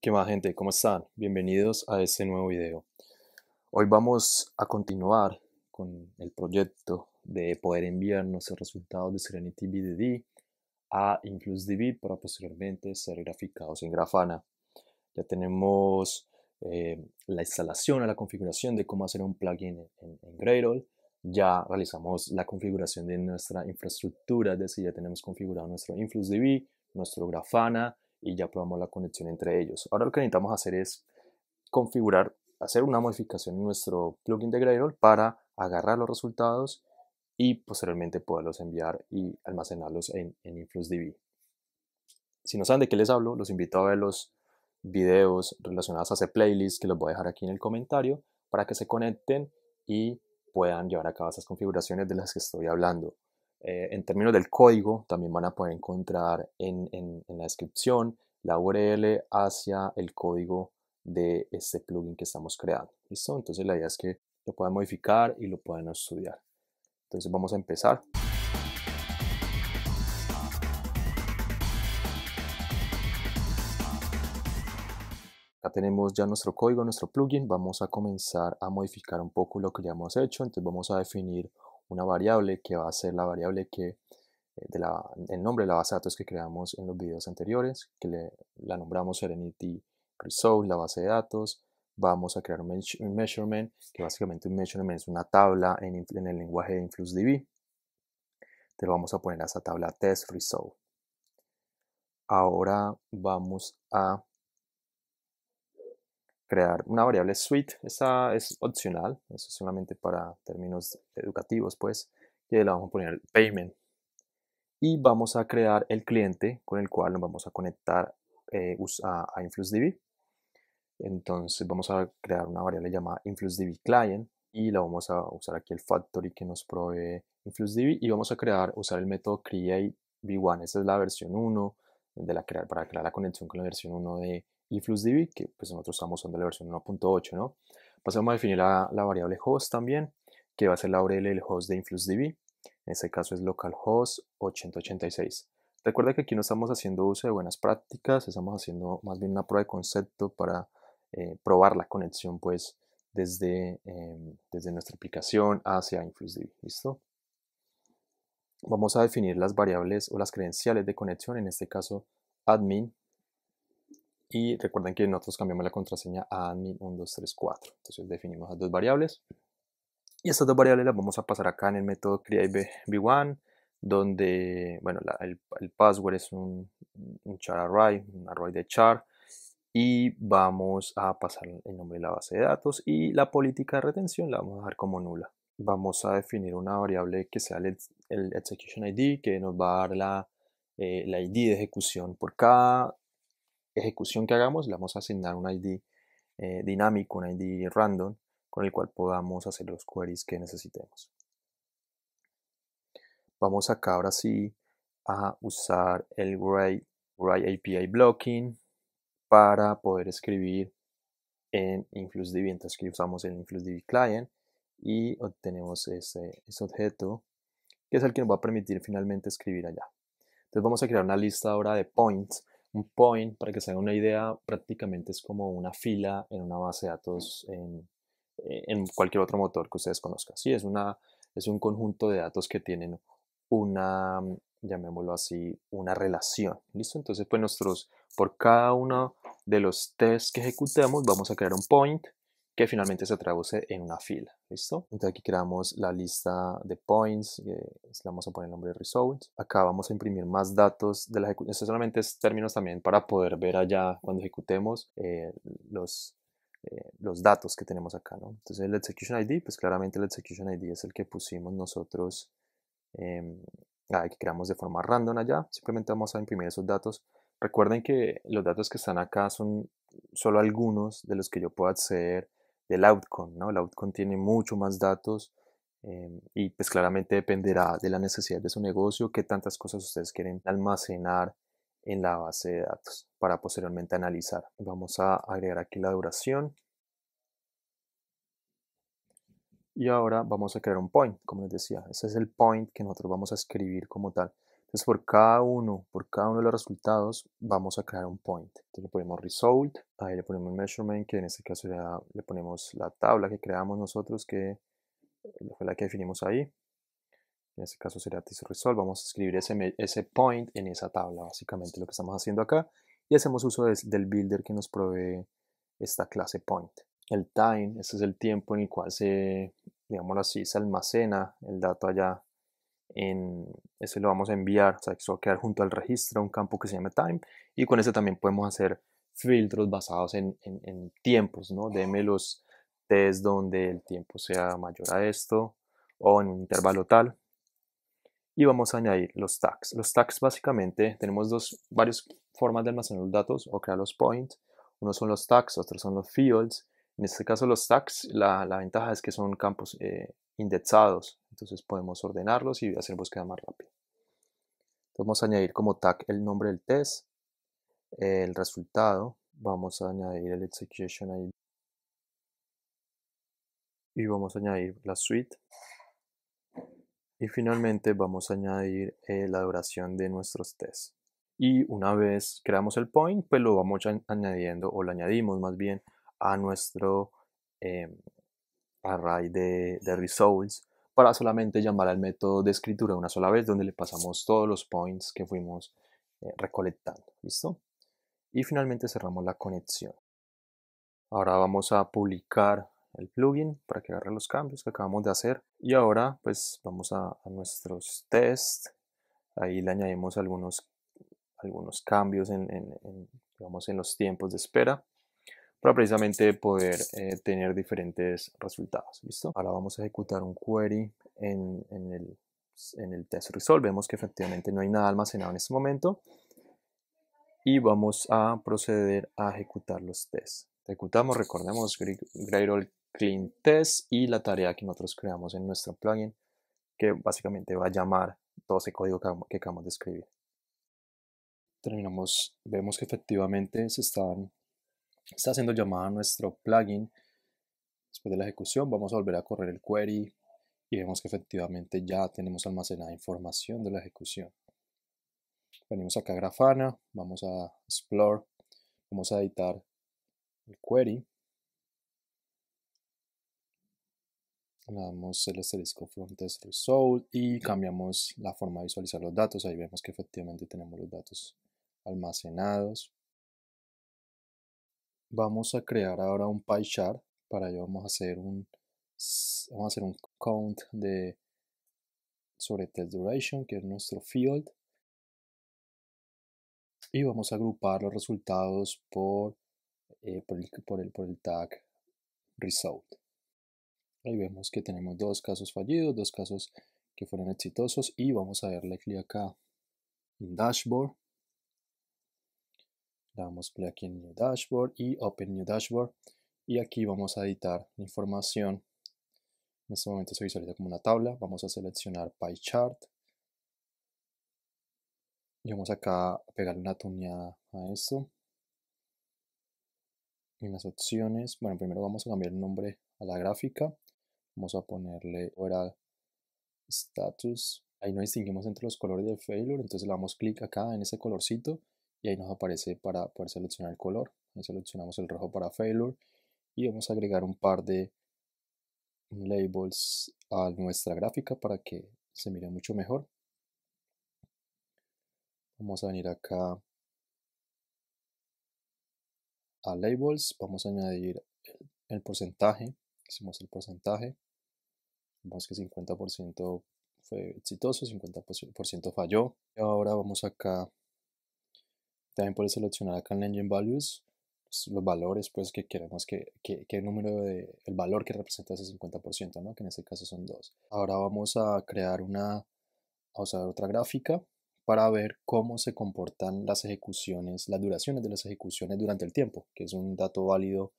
¿Qué más gente? ¿Cómo están? Bienvenidos a este nuevo video. Hoy vamos a continuar con el proyecto de poder enviarnos el resultados de Serenity BDD a InfluxDB para posteriormente ser graficados en Grafana. Ya tenemos eh, la instalación, la configuración de cómo hacer un plugin en, en Gradle. Ya realizamos la configuración de nuestra infraestructura, es decir, ya tenemos configurado nuestro InfluxDB, nuestro Grafana, y ya probamos la conexión entre ellos. Ahora lo que necesitamos hacer es configurar, hacer una modificación en nuestro plugin de Gradle para agarrar los resultados y posteriormente poderlos enviar y almacenarlos en, en InfluxDB. Si no saben de qué les hablo, los invito a ver los videos relacionados a ese playlist que los voy a dejar aquí en el comentario para que se conecten y puedan llevar a cabo esas configuraciones de las que estoy hablando. Eh, en términos del código, también van a poder encontrar en, la descripción la URL hacia el código de este plugin que estamos creando. ¿Listo? Entonces la idea es que lo puedan modificar y lo puedan estudiar. Entonces vamos a empezar. Ya tenemos ya nuestro código, nuestro plugin. Vamos a comenzar a modificar un poco lo que ya hemos hecho. Entonces vamos a definir una variable que va a ser la variable que eh, el nombre de la base de datos que creamos en los videos anteriores, que la nombramos Serenity Resolve, la base de datos. Vamos a crear un, measurement, que básicamente un measurement es una tabla en, el lenguaje de InfluxDB. Te vamos a poner a esa tabla test resolve. Ahora vamos a crear una variable suite. Esa es opcional, eso es solamente para términos educativos, pues, y le vamos a poner payment. Y vamos a crear el cliente con el cual nos vamos a conectar eh, a, a InfluxDB. Entonces vamos a crear una variable llamada InfluxDB client y la vamos a usar aquí el factory que nos provee InfluxDB y vamos a crear, usar el método create v 1 esa es la versión 1, de la, para crear la conexión con la versión 1 de InfluxDB, que pues nosotros estamos usando la versión 1.8, ¿no? Pasamos a definir la, la, variable host también, que va a ser la URL del host de InfluxDB. En este caso es localhost 8086. Recuerda que aquí no estamos haciendo uso de buenas prácticas, estamos haciendo más bien una prueba de concepto para eh, probar la conexión pues desde, em, desde nuestra aplicación hacia InfluxDB. ¿Listo? vamos a definir las variables o las credenciales de conexión, en este caso admin, y recuerden que nosotros cambiamos la contraseña a admin1234, entonces definimos las dos variables, y estas dos variables las vamos a pasar acá en el método createv1, donde bueno, el, password es un, un char array, un array de char, y vamos a pasar el nombre de la base de datos y la política de retención la vamos a dejar como nula vamos a definir una variable que sea el, execution ID, que nos va a dar la, eh, ID de ejecución. Por cada ejecución que hagamos, le vamos a asignar un ID eh, dinámico, un ID random, con el cual podamos hacer los queries que necesitemos. Vamos acá ahora sí a usar el Write API Blocking para poder escribir en InfluxDB. Entonces aquí usamos el InfluxDB Client y obtenemos ese, objeto que es el que nos va a permitir finalmente escribir allá. Entonces vamos a crear una lista ahora de points. Un point, para que se haga una idea, prácticamente es como una fila en una base de datos en, eh, cualquier otro motor que ustedes conozcan. Sí, es, una, es un conjunto de datos que tienen una, llamémoslo así, una relación. ¿Listo? Entonces, pues nosotros, por cada uno de los tests que ejecutemos, vamos a crear un point que finalmente se traduce en una fila, ¿listo? Entonces aquí creamos la lista de points, eh, le vamos a poner el nombre de result. Acá vamos a imprimir más datos de la ejecución. Esto solamente es términos también para poder ver allá cuando ejecutemos eh, los, eh, los datos que tenemos acá, ¿no? Entonces el execution ID, pues claramente el execution ID es el que pusimos nosotros, em, ah, que creamos de forma random allá. Simplemente vamos a imprimir esos datos. Recuerden que los datos que están acá son solo algunos de los que yo puedo acceder del outcome, ¿no? El outcome tiene mucho más datos em, y pues claramente dependerá de la necesidad de su negocio, qué tantas cosas ustedes quieren almacenar en la base de datos para posteriormente analizar. Vamos a agregar aquí la duración. Y ahora vamos a crear un point, como les decía. Ese es el point que nosotros vamos a escribir como tal. Entonces, por cada uno, por cada uno de los resultados, vamos a crear un point. Entonces, le ponemos result, ahí le ponemos measurement, que en este caso ya le ponemos la tabla que creamos nosotros, que eh, fue la que definimos ahí. En este caso será result. Vamos a escribir ese, point en esa tabla, básicamente lo que estamos haciendo acá. Y hacemos uso del builder que nos provee esta clase point. El time, este es el tiempo en el cual se, digámoslo así, se almacena el dato allá en, ese lo vamos a enviar, o sea, eso va a quedar junto al registro, un campo que se llama time, y con ese también podemos hacer filtros basados en, tiempos, ¿no? Deme los test donde el tiempo sea mayor a esto, o en un intervalo tal, y vamos a añadir los tags. Los tags básicamente tenemos dos, varias formas de almacenar los datos o crear los points. Unos son los tags, otros son los fields. En este caso los tags, la, ventaja es que son campos eh, indexados. Entonces podemos ordenarlos y hacer búsqueda más rápido. vamos a añadir como tag el nombre del test, el resultado, vamos a añadir el execution ID y vamos a añadir la suite y finalmente vamos a añadir eh, la duración de nuestros tests y una vez creamos el point pues lo vamos añadiendo o lo añadimos más bien a nuestro em, array de, de results para solamente llamar al método de escritura una sola vez, donde le pasamos todos los points que fuimos eh, recolectando. ¿Listo? Y finalmente cerramos la conexión. Ahora vamos a publicar el plugin para que agarre los cambios que acabamos de hacer. Y ahora pues vamos a, nuestros tests. Ahí le añadimos algunos, algunos cambios en, digamos, en los tiempos de espera para precisamente poder eh, tener diferentes resultados. ¿Listo? Ahora vamos a ejecutar un query en, el, test resolvemos Vemos que efectivamente no hay nada almacenado en este momento y vamos a proceder a ejecutar los tests. Ejecutamos, recordemos, Gradle Clean Test y la tarea que nosotros creamos en nuestro plugin que básicamente va a llamar todo ese código que acabamos de escribir. Terminamos, vemos que efectivamente se están está haciendo llamada a nuestro plugin. Después de la ejecución vamos a volver a correr el query y vemos que efectivamente ya tenemos almacenada información de la ejecución. Venimos acá a Grafana, vamos a Explore, vamos a editar el query. Le damos el asterisco from result y cambiamos la forma de visualizar los datos. Ahí vemos que efectivamente tenemos los datos almacenados. Vamos a crear ahora un pie chart. Para ello vamos a hacer un, vamos a hacer un count de sobre test duration, que es nuestro field. Y vamos a agrupar los resultados por, eh, por, el, por el tag result. Ahí vemos que tenemos dos casos fallidos, dos casos que fueron exitosos y vamos a darle clic acá en dashboard le damos clic en New Dashboard y Open New Dashboard. Y aquí vamos a editar información. En este momento se visualiza como una tabla. Vamos a seleccionar Pie Chart. Y vamos acá a pegarle una tuneada a esto. En las opciones, bueno, primero vamos a cambiar el nombre a la gráfica. Vamos a ponerle oral status. Ahí no distinguimos entre los colores del failure, entonces le damos clic acá en ese colorcito y ahí nos aparece para poder seleccionar el color. seleccionamos el rojo para Failure y vamos a agregar un par de labels a nuestra gráfica para que se mire mucho mejor. Vamos a venir acá a labels, vamos a añadir el, porcentaje, hicimos el porcentaje, vemos que 50% fue exitoso, 50% falló. Ahora vamos acá también puedes seleccionar acá en Engine Values pues, los valores pues que queremos que, que, el número de el valor que representa ese 50% ¿no? que en este caso son dos ahora vamos a crear una a usar otra gráfica para ver cómo se comportan las ejecuciones, las duraciones de las ejecuciones durante el tiempo, que es un dato válido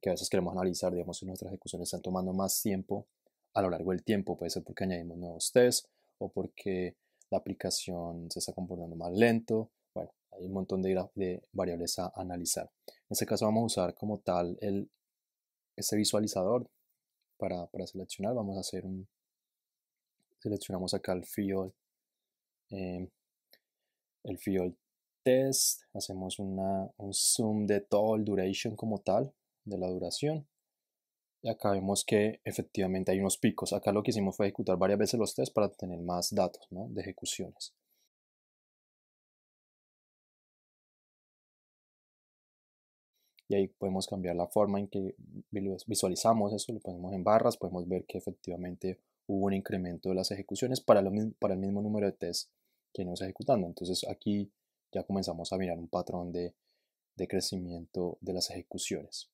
que a veces queremos analizar, digamos, si nuestras ejecuciones están tomando más tiempo a lo largo del tiempo, puede ser porque añadimos nuevos tests o porque la aplicación se está comportando más lento hay un montón de, de variables a analizar. En este caso vamos a usar como tal el, este visualizador para, seleccionar. Vamos a hacer un... Seleccionamos acá el field, em, el field test. Hacemos un zoom de todo el duration como tal, de la duración. Y acá vemos que efectivamente hay unos picos. Acá lo que hicimos fue ejecutar varias veces los test para tener más datos de ejecuciones. y ahí podemos cambiar la forma en que visualizamos eso, lo ponemos en barras, podemos ver que efectivamente hubo un incremento de las ejecuciones para, el mismo número de tests que nos ejecutando. Entonces aquí ya comenzamos a mirar un patrón de, de crecimiento de las ejecuciones.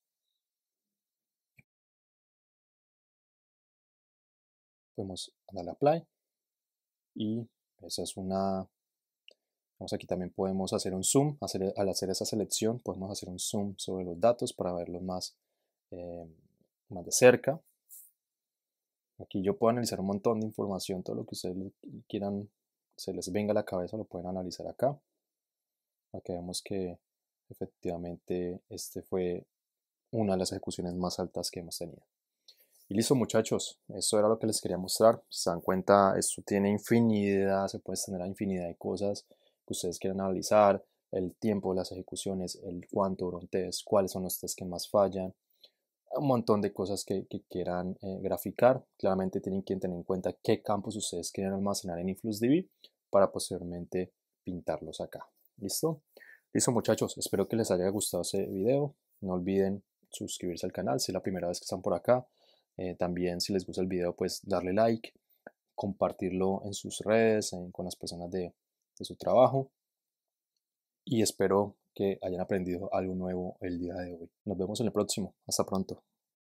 Podemos darle apply y esa es una aquí también podemos hacer un zoom, al hacer esa selección podemos hacer un zoom sobre los datos para verlos más, eh, más de cerca. Aquí yo puedo analizar un montón de información, todo lo que ustedes quieran, se les venga a la cabeza, lo pueden analizar acá. Aquí vemos que efectivamente este fue una de las ejecuciones más altas que hemos tenido. Y listo muchachos, eso era lo que les quería mostrar. Si se dan cuenta, esto tiene infinidad, se puede tener a infinidad de cosas que ustedes quieran analizar, el tiempo de las ejecuciones, el cuánto duró un test, cuáles son los test que más fallan, un montón de cosas que, quieran eh, graficar. Claramente tienen que tener en cuenta qué campos ustedes quieren almacenar en InfluxDB para posteriormente pintarlos acá. ¿Listo? Listo muchachos, espero que les haya gustado ese video. No olviden suscribirse al canal si es la primera vez que están por acá. Eh, también si les gusta el video pues darle like, compartirlo en sus redes, con las personas de, de su trabajo y espero que hayan aprendido algo nuevo el día de hoy. Nos vemos en el próximo. Hasta pronto.